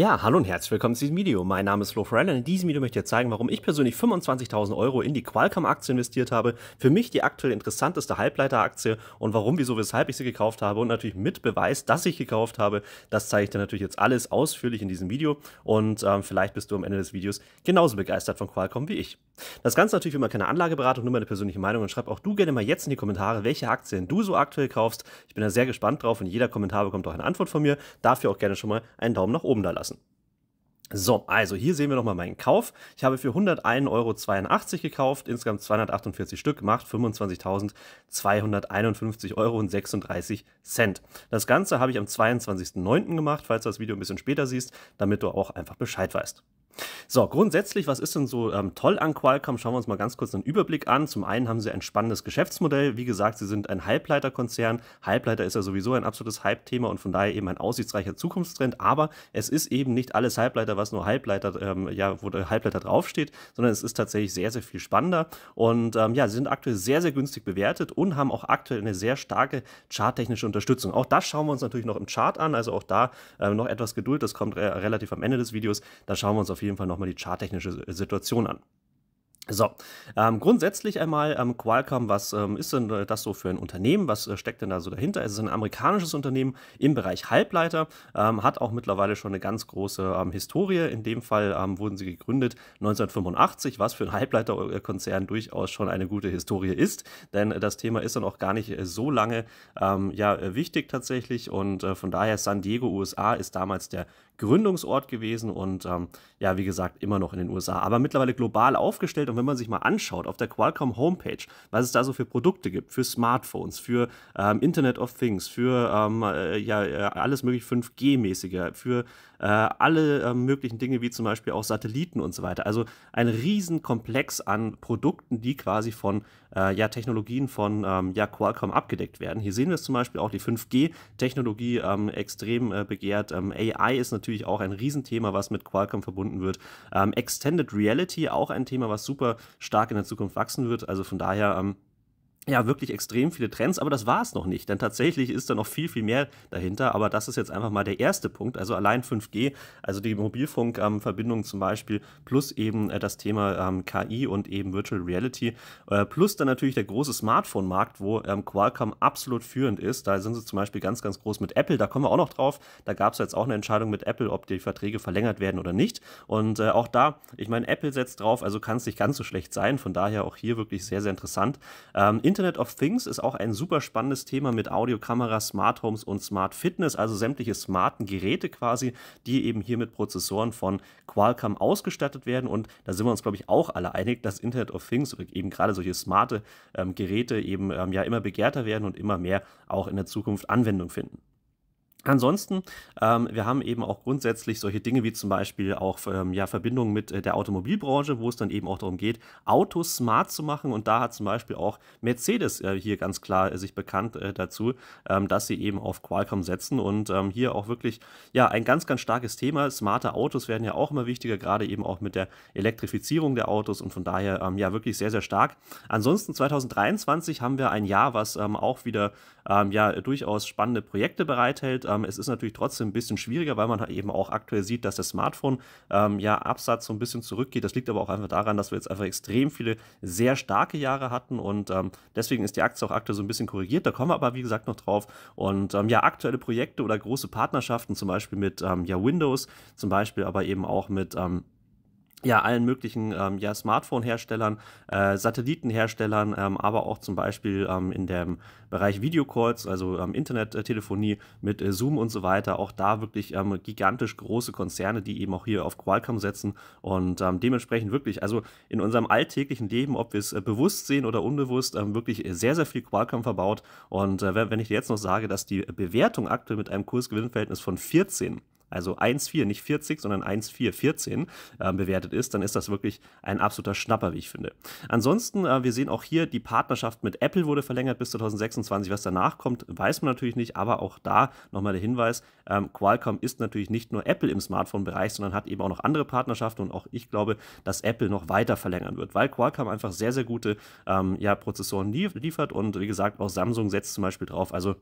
Ja, hallo und herzlich willkommen zu diesem Video. Mein Name ist Flo Farrell und in diesem Video möchte ich dir zeigen, warum ich persönlich 25.000 Euro in die Qualcomm-Aktie investiert habe. Für mich die aktuell interessanteste Halbleiter-Aktie und warum, wieso, weshalb ich sie gekauft habe und natürlich mit Beweis, dass ich gekauft habe. Das zeige ich dir natürlich jetzt alles ausführlich in diesem Video und ähm, vielleicht bist du am Ende des Videos genauso begeistert von Qualcomm wie ich. Das Ganze natürlich wie immer keine Anlageberatung, nur meine persönliche Meinung und schreib auch du gerne mal jetzt in die Kommentare, welche Aktien du so aktuell kaufst. Ich bin da sehr gespannt drauf und jeder Kommentar bekommt auch eine Antwort von mir. Dafür auch gerne schon mal einen Daumen nach oben da lassen. So, also hier sehen wir nochmal meinen Kauf. Ich habe für 101,82 Euro gekauft, insgesamt 248 Stück, macht 25.251,36 Euro. Das Ganze habe ich am 22.09. gemacht, falls du das Video ein bisschen später siehst, damit du auch einfach Bescheid weißt. So, grundsätzlich, was ist denn so ähm, toll an Qualcomm? Schauen wir uns mal ganz kurz einen Überblick an. Zum einen haben sie ein spannendes Geschäftsmodell. Wie gesagt, sie sind ein Halbleiterkonzern. Halbleiter ist ja sowieso ein absolutes Hype-Thema und von daher eben ein aussichtsreicher Zukunftstrend. Aber es ist eben nicht alles Halbleiter, was nur Halbleiter, ähm, ja, wo der Halbleiter draufsteht, sondern es ist tatsächlich sehr, sehr viel spannender. Und ähm, ja, sie sind aktuell sehr, sehr günstig bewertet und haben auch aktuell eine sehr starke charttechnische Unterstützung. Auch das schauen wir uns natürlich noch im Chart an. Also auch da äh, noch etwas Geduld. Das kommt re äh, relativ am Ende des Videos. Da schauen wir uns auf auf jeden Fall nochmal die charttechnische Situation an. So, ähm, grundsätzlich einmal ähm, Qualcomm, was ähm, ist denn äh, das so für ein Unternehmen? Was äh, steckt denn da so dahinter? Es ist ein amerikanisches Unternehmen im Bereich Halbleiter, ähm, hat auch mittlerweile schon eine ganz große ähm, Historie. In dem Fall ähm, wurden sie gegründet 1985, was für einen Halbleiterkonzern durchaus schon eine gute Historie ist, denn äh, das Thema ist dann auch gar nicht äh, so lange ja, wichtig tatsächlich und äh, von daher San Diego, USA ist damals der Gründungsort gewesen und ja, wie gesagt, immer noch in den USA, aber mittlerweile global aufgestellt und wenn man sich mal anschaut auf der Qualcomm Homepage, was es da so für Produkte gibt, für Smartphones, für ähm, Internet of Things, für ähm, äh, ja, äh, alles mögliche 5G-mäßige, für äh, alle äh, möglichen Dinge wie zum Beispiel auch Satelliten und so weiter. Also ein riesen Komplex an Produkten, die quasi von äh, ja, Technologien von ähm, ja, Qualcomm abgedeckt werden. Hier sehen wir es zum Beispiel auch die 5G-Technologie ähm, extrem äh, begehrt. Ähm, AI ist natürlich auch ein Riesenthema, was mit Qualcomm verbunden wird. Ähm, Extended Reality auch ein Thema, was super super stark in der Zukunft wachsen wird. Also von daher ähm, ja wirklich extrem viele Trends, aber das war es noch nicht, denn tatsächlich ist da noch viel, viel mehr dahinter, aber das ist jetzt einfach mal der erste Punkt, also allein 5G, also die Mobilfunkverbindung ähm, zum Beispiel, plus eben äh, das Thema ähm, KI und eben Virtual Reality, äh, plus dann natürlich der große Smartphone-Markt, wo ähm, Qualcomm absolut führend ist, da sind sie zum Beispiel ganz, ganz groß mit Apple, da kommen wir auch noch drauf, da gab es jetzt auch eine Entscheidung mit Apple, ob die Verträge verlängert werden oder nicht und äh, auch da, ich meine, Apple setzt drauf, also kann es nicht ganz so schlecht sein, von daher auch hier wirklich sehr, sehr interessant. Ähm, Internet Internet of Things ist auch ein super spannendes Thema mit Audiokameras, Smart Homes und Smart Fitness, also sämtliche smarten Geräte quasi, die eben hier mit Prozessoren von Qualcomm ausgestattet werden. Und da sind wir uns, glaube ich, auch alle einig, dass Internet of Things oder eben gerade solche smarte ähm, Geräte eben ähm, ja immer begehrter werden und immer mehr auch in der Zukunft Anwendung finden. Ansonsten, ähm, wir haben eben auch grundsätzlich solche Dinge wie zum Beispiel auch ähm, ja, Verbindungen mit äh, der Automobilbranche, wo es dann eben auch darum geht, Autos smart zu machen. Und da hat zum Beispiel auch Mercedes äh, hier ganz klar äh, sich bekannt äh, dazu, ähm, dass sie eben auf Qualcomm setzen und ähm, hier auch wirklich ja ein ganz, ganz starkes Thema. Smarte Autos werden ja auch immer wichtiger, gerade eben auch mit der Elektrifizierung der Autos und von daher ähm, ja wirklich sehr, sehr stark. Ansonsten 2023 haben wir ein Jahr, was ähm, auch wieder ja durchaus spannende Projekte bereithält ähm, es ist natürlich trotzdem ein bisschen schwieriger, weil man eben auch aktuell sieht, dass das Smartphone ähm, ja Absatz so ein bisschen zurückgeht. Das liegt aber auch einfach daran, dass wir jetzt einfach extrem viele sehr starke Jahre hatten und ähm, deswegen ist die Aktie auch aktuell so ein bisschen korrigiert. Da kommen wir aber wie gesagt noch drauf. Und ähm, ja, aktuelle Projekte oder große Partnerschaften, zum Beispiel mit ähm, ja, Windows, zum Beispiel aber eben auch mit ähm, ja, allen möglichen ähm, ja, Smartphone-Herstellern, äh, Satellitenherstellern, ähm, aber auch zum Beispiel ähm, in dem Bereich Videocalls, also ähm, Internettelefonie mit äh, Zoom und so weiter, auch da wirklich ähm, gigantisch große Konzerne, die eben auch hier auf Qualcomm setzen und ähm, dementsprechend wirklich, also in unserem alltäglichen Leben, ob wir es äh, bewusst sehen oder unbewusst, ähm, wirklich sehr, sehr viel Qualcomm verbaut und äh, wenn ich dir jetzt noch sage, dass die Bewertung aktuell mit einem Kursgewinnverhältnis von 14 also 1,4, nicht 40, sondern 1,414 äh, bewertet ist, dann ist das wirklich ein absoluter Schnapper, wie ich finde. Ansonsten, äh, wir sehen auch hier, die Partnerschaft mit Apple wurde verlängert bis 2026. Was danach kommt, weiß man natürlich nicht, aber auch da nochmal der Hinweis, ähm, Qualcomm ist natürlich nicht nur Apple im Smartphone-Bereich, sondern hat eben auch noch andere Partnerschaften und auch ich glaube, dass Apple noch weiter verlängern wird, weil Qualcomm einfach sehr, sehr gute ähm, ja, Prozessoren liefert und wie gesagt, auch Samsung setzt zum Beispiel drauf. Also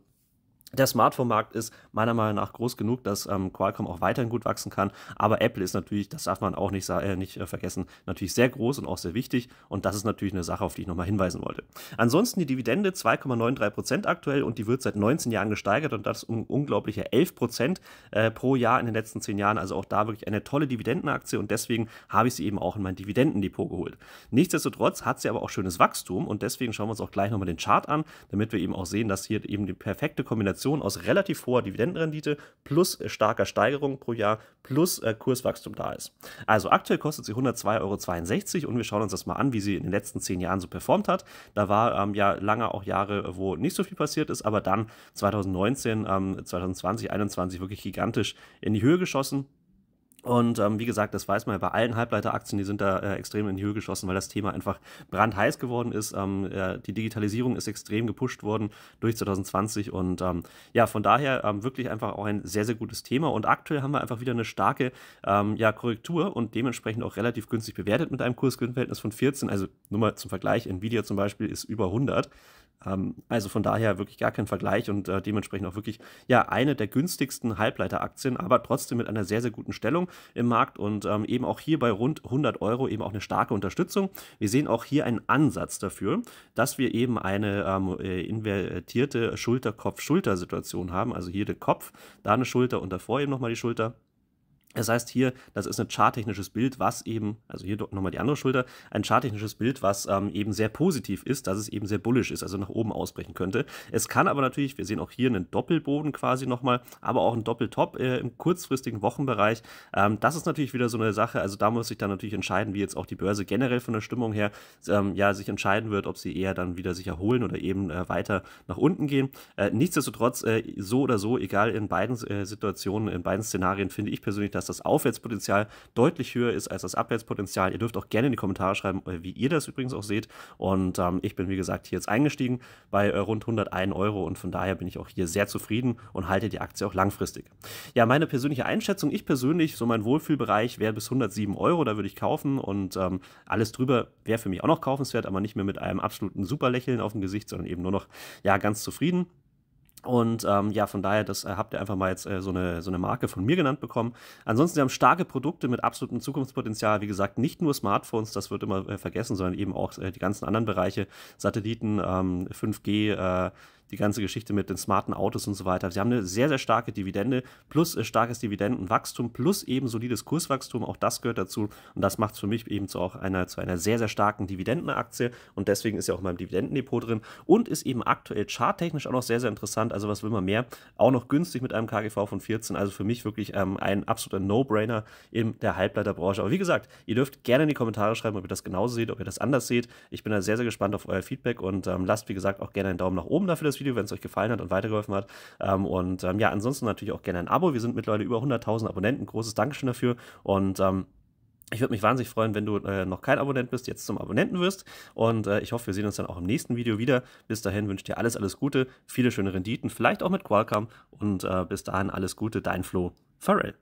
der Smartphone-Markt ist meiner Meinung nach groß genug, dass ähm, Qualcomm auch weiterhin gut wachsen kann. Aber Apple ist natürlich, das darf man auch nicht, äh, nicht äh, vergessen, natürlich sehr groß und auch sehr wichtig. Und das ist natürlich eine Sache, auf die ich nochmal hinweisen wollte. Ansonsten die Dividende 2,93 Prozent aktuell und die wird seit 19 Jahren gesteigert und das um unglaubliche 11 Prozent äh, pro Jahr in den letzten 10 Jahren. Also auch da wirklich eine tolle Dividendenaktie und deswegen habe ich sie eben auch in mein Dividendendepot geholt. Nichtsdestotrotz hat sie aber auch schönes Wachstum und deswegen schauen wir uns auch gleich nochmal den Chart an, damit wir eben auch sehen, dass hier eben die perfekte Kombination Kombination aus relativ hoher Dividendenrendite plus äh, starker Steigerung pro Jahr plus äh, Kurswachstum da ist. Also aktuell kostet sie 102,62 Euro und wir schauen uns das mal an, wie sie in den letzten zehn Jahren so performt hat. Da war ähm, ja lange auch Jahre, äh, wo nicht so viel passiert ist, aber dann 2019, ähm, 2020, 2021 wirklich gigantisch in die Höhe geschossen. Und ähm, wie gesagt, das weiß man ja bei allen Halbleiteraktien, die sind da äh, extrem in die Höhe geschossen, weil das Thema einfach brandheiß geworden ist. Ähm, äh, die Digitalisierung ist extrem gepusht worden durch 2020 und ähm, ja, von daher ähm, wirklich einfach auch ein sehr, sehr gutes Thema. Und aktuell haben wir einfach wieder eine starke ähm, ja, Korrektur und dementsprechend auch relativ günstig bewertet mit einem Kursgewinnverhältnis von 14. Also nur mal zum Vergleich, Nvidia zum Beispiel ist über 100. Ähm, also von daher wirklich gar kein Vergleich und äh, dementsprechend auch wirklich ja eine der günstigsten Halbleiteraktien, aber trotzdem mit einer sehr, sehr guten Stellung im Markt und ähm, eben auch hier bei rund 100 Euro eben auch eine starke Unterstützung. Wir sehen auch hier einen Ansatz dafür, dass wir eben eine ähm, äh, invertierte Schulter-Kopf-Schulter-Situation haben, also hier der Kopf, da eine Schulter und davor eben nochmal die Schulter das heißt hier, das ist ein charttechnisches Bild, was eben, also hier nochmal die andere Schulter, ein charttechnisches Bild, was ähm, eben sehr positiv ist, dass es eben sehr bullisch ist, also nach oben ausbrechen könnte. Es kann aber natürlich, wir sehen auch hier einen Doppelboden quasi nochmal, aber auch einen Doppeltop äh, im kurzfristigen Wochenbereich. Ähm, das ist natürlich wieder so eine Sache, also da muss sich dann natürlich entscheiden, wie jetzt auch die Börse generell von der Stimmung her ähm, ja sich entscheiden wird, ob sie eher dann wieder sich erholen oder eben äh, weiter nach unten gehen. Äh, nichtsdestotrotz, äh, so oder so, egal in beiden äh, Situationen, in beiden Szenarien finde ich persönlich, dass das Aufwärtspotenzial deutlich höher ist als das Abwärtspotenzial. Ihr dürft auch gerne in die Kommentare schreiben, wie ihr das übrigens auch seht. Und ähm, ich bin, wie gesagt, hier jetzt eingestiegen bei äh, rund 101 Euro und von daher bin ich auch hier sehr zufrieden und halte die Aktie auch langfristig. Ja, meine persönliche Einschätzung, ich persönlich, so mein Wohlfühlbereich wäre bis 107 Euro, da würde ich kaufen und ähm, alles drüber wäre für mich auch noch kaufenswert, aber nicht mehr mit einem absoluten Superlächeln auf dem Gesicht, sondern eben nur noch, ja, ganz zufrieden. Und ähm, ja, von daher, das äh, habt ihr einfach mal jetzt äh, so, eine, so eine Marke von mir genannt bekommen. Ansonsten, wir haben starke Produkte mit absolutem Zukunftspotenzial. Wie gesagt, nicht nur Smartphones, das wird immer äh, vergessen, sondern eben auch äh, die ganzen anderen Bereiche, Satelliten, ähm, 5G, Äh, die ganze Geschichte mit den smarten Autos und so weiter. Sie haben eine sehr, sehr starke Dividende plus äh, starkes Dividendenwachstum plus eben solides Kurswachstum. Auch das gehört dazu und das macht es für mich eben zu auch einer, zu einer sehr, sehr starken Dividendenaktie und deswegen ist ja auch in meinem Dividendendepot drin und ist eben aktuell charttechnisch auch noch sehr, sehr interessant. Also was will man mehr? Auch noch günstig mit einem KGV von 14. Also für mich wirklich ähm, ein absoluter No-Brainer in der Halbleiterbranche. Aber wie gesagt, ihr dürft gerne in die Kommentare schreiben, ob ihr das genauso seht, ob ihr das anders seht. Ich bin da sehr, sehr gespannt auf euer Feedback und ähm, lasst, wie gesagt, auch gerne einen Daumen nach oben dafür, dass Video, wenn es euch gefallen hat und weitergeholfen hat. Ähm, und ähm, ja, ansonsten natürlich auch gerne ein Abo. Wir sind mittlerweile über 100.000 Abonnenten. Großes Dankeschön dafür. Und ähm, ich würde mich wahnsinnig freuen, wenn du äh, noch kein Abonnent bist, jetzt zum Abonnenten wirst. Und äh, ich hoffe, wir sehen uns dann auch im nächsten Video wieder. Bis dahin wünsche ich dir alles, alles Gute, viele schöne Renditen, vielleicht auch mit Qualcomm. Und äh, bis dahin alles Gute, dein Flo Farrell.